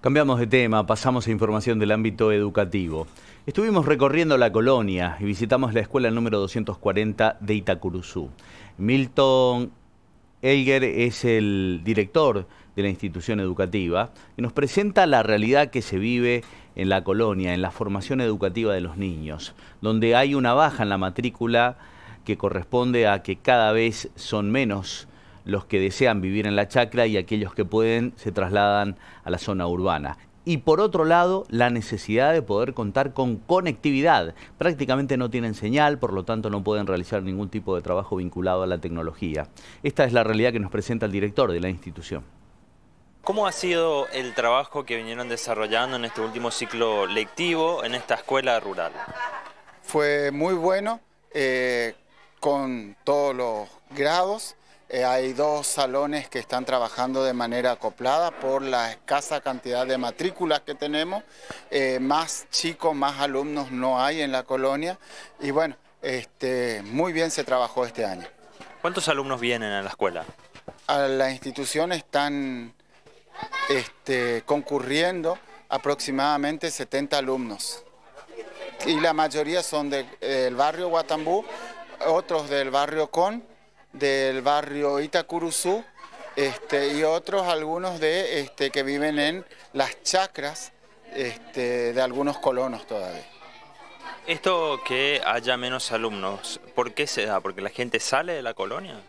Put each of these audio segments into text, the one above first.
Cambiamos de tema, pasamos a información del ámbito educativo. Estuvimos recorriendo la colonia y visitamos la escuela número 240 de Itacuruzú. Milton Elger es el director de la institución educativa y nos presenta la realidad que se vive en la colonia, en la formación educativa de los niños, donde hay una baja en la matrícula que corresponde a que cada vez son menos los que desean vivir en la chacra y aquellos que pueden se trasladan a la zona urbana. Y por otro lado, la necesidad de poder contar con conectividad. Prácticamente no tienen señal, por lo tanto no pueden realizar ningún tipo de trabajo vinculado a la tecnología. Esta es la realidad que nos presenta el director de la institución. ¿Cómo ha sido el trabajo que vinieron desarrollando en este último ciclo lectivo en esta escuela rural? Fue muy bueno, eh, con todos los grados, eh, hay dos salones que están trabajando de manera acoplada por la escasa cantidad de matrículas que tenemos. Eh, más chicos, más alumnos no hay en la colonia. Y bueno, este, muy bien se trabajó este año. ¿Cuántos alumnos vienen a la escuela? A la institución están este, concurriendo aproximadamente 70 alumnos. Y la mayoría son del barrio Guatambú, otros del barrio Con del barrio Itacuruzú este, y otros, algunos de este, que viven en las chacras este, de algunos colonos todavía. Esto que haya menos alumnos, ¿por qué se da? ¿Porque la gente sale de la colonia?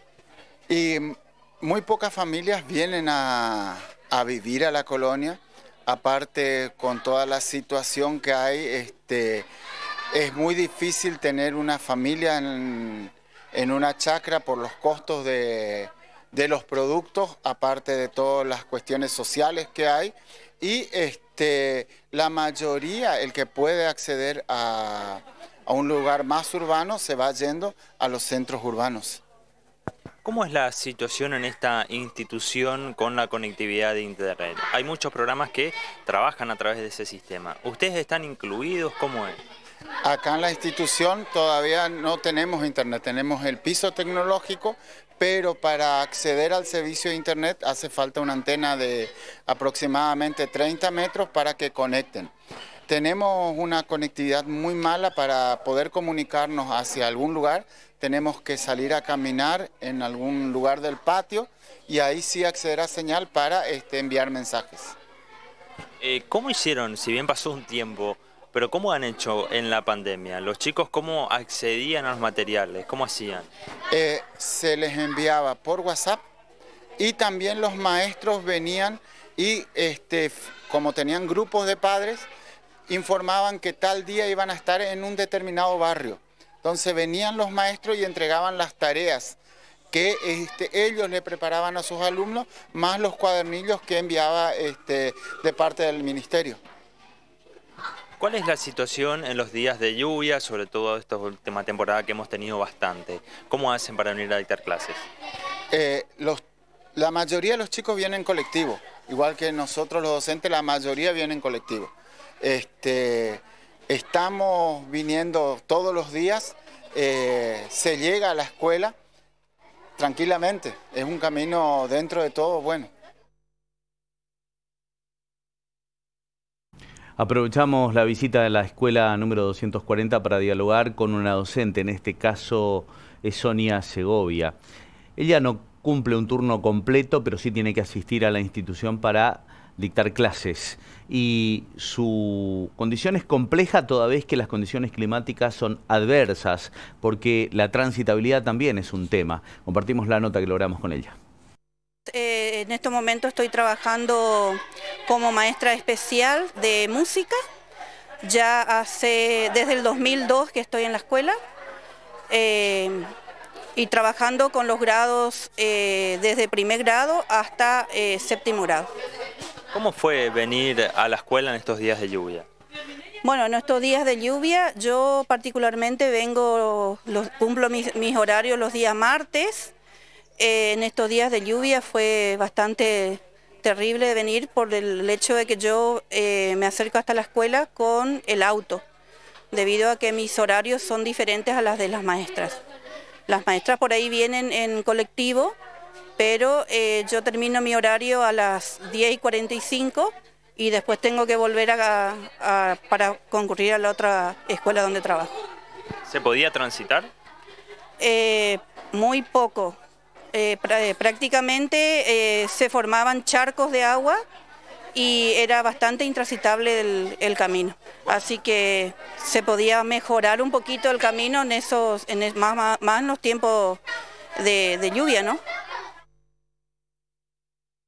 Y muy pocas familias vienen a, a vivir a la colonia, aparte con toda la situación que hay, este, es muy difícil tener una familia en en una chacra por los costos de, los productos, aparte de todas las cuestiones sociales que hay. Y este, la mayoría, el que puede acceder a, a un lugar más urbano, se va yendo a los centros urbanos. ¿Cómo es la situación en esta institución con la conectividad de Internet? Hay muchos programas que trabajan a través de ese sistema. ¿Ustedes están incluidos? ¿Cómo es? Acá en la institución todavía no tenemos internet, tenemos el piso tecnológico, pero para acceder al servicio de internet hace falta una antena de aproximadamente 30 metros para que conecten. Tenemos una conectividad muy mala para poder comunicarnos hacia algún lugar, tenemos que salir a caminar en algún lugar del patio y ahí sí acceder a señal para este, enviar mensajes. Eh, ¿Cómo hicieron, si bien pasó un tiempo, pero ¿cómo han hecho en la pandemia? ¿Los chicos cómo accedían a los materiales? ¿Cómo hacían? Eh, se les enviaba por WhatsApp y también los maestros venían y este, como tenían grupos de padres, informaban que tal día iban a estar en un determinado barrio. Entonces venían los maestros y entregaban las tareas que este, ellos le preparaban a sus alumnos, más los cuadernillos que enviaba este, de parte del ministerio. ¿Cuál es la situación en los días de lluvia, sobre todo esta última temporada que hemos tenido bastante? ¿Cómo hacen para venir a dictar clases? Eh, la mayoría de los chicos vienen colectivo, igual que nosotros los docentes, la mayoría vienen colectivo. Este, estamos viniendo todos los días, eh, se llega a la escuela tranquilamente, es un camino dentro de todo bueno. Aprovechamos la visita de la escuela número 240 para dialogar con una docente, en este caso es Sonia Segovia. Ella no cumple un turno completo, pero sí tiene que asistir a la institución para dictar clases. Y su condición es compleja toda vez que las condiciones climáticas son adversas, porque la transitabilidad también es un tema. Compartimos la nota que logramos con ella. Eh, en estos momento estoy trabajando como maestra especial de música. Ya hace desde el 2002 que estoy en la escuela eh, y trabajando con los grados eh, desde primer grado hasta séptimo grado. ¿Cómo fue venir a la escuela en estos días de lluvia? Bueno, en estos días de lluvia yo particularmente vengo, los, cumplo mis horarios los días martes eh, en estos días de lluvia fue bastante terrible venir por el hecho de que yo eh, me acerco hasta la escuela con el auto, debido a que mis horarios son diferentes a las de las maestras. Las maestras por ahí vienen en colectivo, pero eh, yo termino mi horario a las 10 y 45 y después tengo que volver para concurrir a la otra escuela donde trabajo. ¿Se podía transitar? muy poco, eh, eh, prácticamente eh, se formaban charcos de agua y era bastante intransitable el, camino. Así que se podía mejorar un poquito el camino en esos, en más, más, en los tiempos de, de lluvia, ¿no?